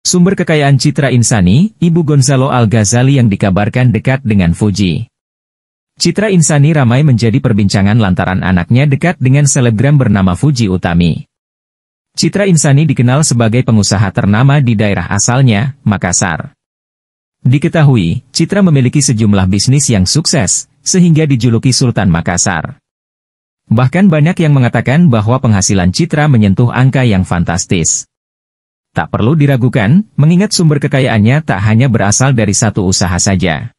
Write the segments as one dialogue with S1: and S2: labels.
S1: Sumber kekayaan Citra Insani, Ibu Gonzalo Al-Ghazali yang dikabarkan dekat dengan Fuji. Citra Insani ramai menjadi perbincangan lantaran anaknya dekat dengan selebgram bernama Fuji Utami. Citra Insani dikenal sebagai pengusaha ternama di daerah asalnya, Makassar. Diketahui, Citra memiliki sejumlah bisnis yang sukses, sehingga dijuluki Sultan Makassar. Bahkan banyak yang mengatakan bahwa penghasilan Citra menyentuh angka yang fantastis. Tak perlu diragukan, mengingat sumber kekayaannya tak hanya berasal dari satu usaha saja.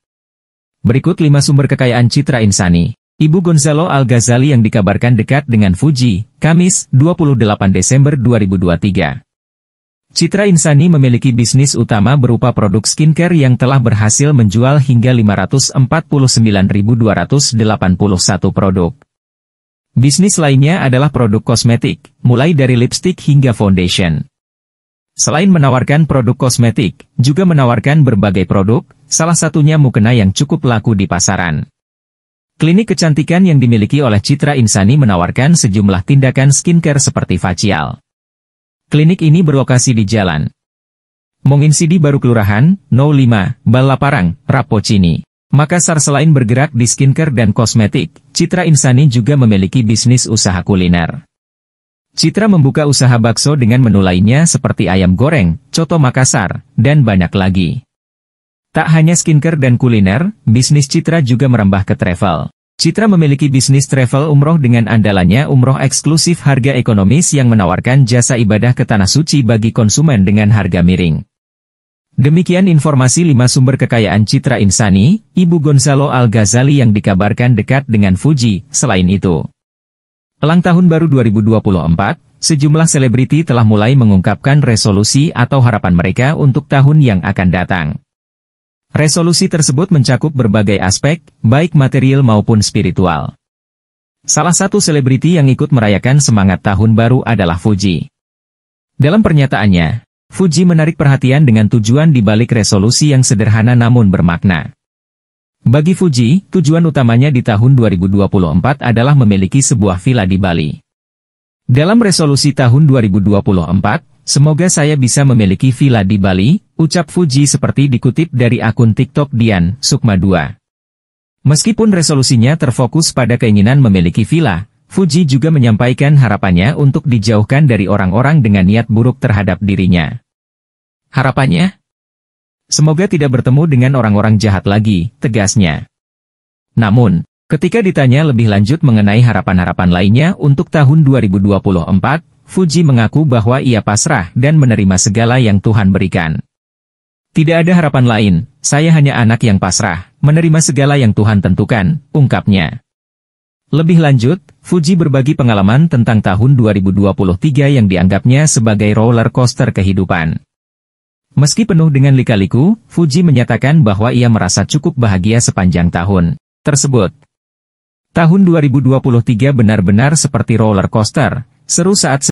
S1: Berikut 5 sumber kekayaan Citra Insani. Ibu Gonzalo Al-Ghazali yang dikabarkan dekat dengan Fuji, Kamis, 28 Desember 2023. Citra Insani memiliki bisnis utama berupa produk skincare yang telah berhasil menjual hingga 549.281 produk. Bisnis lainnya adalah produk kosmetik, mulai dari lipstick hingga foundation. Selain menawarkan produk kosmetik, juga menawarkan berbagai produk, salah satunya mukena yang cukup laku di pasaran. Klinik kecantikan yang dimiliki oleh Citra Insani menawarkan sejumlah tindakan skincare seperti facial. Klinik ini berlokasi di Jalan Monginsidi Baru Kelurahan, No 5, Balaparang, Rapocini. Makassar selain bergerak di skincare dan kosmetik, Citra Insani juga memiliki bisnis usaha kuliner. Citra membuka usaha bakso dengan menu lainnya seperti ayam goreng, coto Makassar, dan banyak lagi. Tak hanya skincare dan kuliner, bisnis Citra juga merambah ke travel. Citra memiliki bisnis travel umroh dengan andalannya umroh eksklusif harga ekonomis yang menawarkan jasa ibadah ke Tanah Suci bagi konsumen dengan harga miring. Demikian informasi 5 sumber kekayaan Citra Insani, Ibu Gonzalo Al-Ghazali yang dikabarkan dekat dengan Fuji, selain itu. Elang tahun baru 2024, sejumlah selebriti telah mulai mengungkapkan resolusi atau harapan mereka untuk tahun yang akan datang. Resolusi tersebut mencakup berbagai aspek, baik material maupun spiritual. Salah satu selebriti yang ikut merayakan semangat tahun baru adalah Fuji. Dalam pernyataannya, Fuji menarik perhatian dengan tujuan di balik resolusi yang sederhana namun bermakna. Bagi Fuji, tujuan utamanya di tahun 2024 adalah memiliki sebuah villa di Bali. Dalam resolusi tahun 2024, semoga saya bisa memiliki villa di Bali, ucap Fuji seperti dikutip dari akun TikTok Dian Sukma 2. Meskipun resolusinya terfokus pada keinginan memiliki villa, Fuji juga menyampaikan harapannya untuk dijauhkan dari orang-orang dengan niat buruk terhadap dirinya. Harapannya, Semoga tidak bertemu dengan orang-orang jahat lagi, tegasnya. Namun, ketika ditanya lebih lanjut mengenai harapan-harapan lainnya untuk tahun 2024, Fuji mengaku bahwa ia pasrah dan menerima segala yang Tuhan berikan. Tidak ada harapan lain, saya hanya anak yang pasrah, menerima segala yang Tuhan tentukan, ungkapnya. Lebih lanjut, Fuji berbagi pengalaman tentang tahun 2023 yang dianggapnya sebagai roller coaster kehidupan. Meski penuh dengan lika-liku, Fuji menyatakan bahwa ia merasa cukup bahagia sepanjang tahun tersebut. Tahun 2023 benar-benar seperti roller coaster, seru saat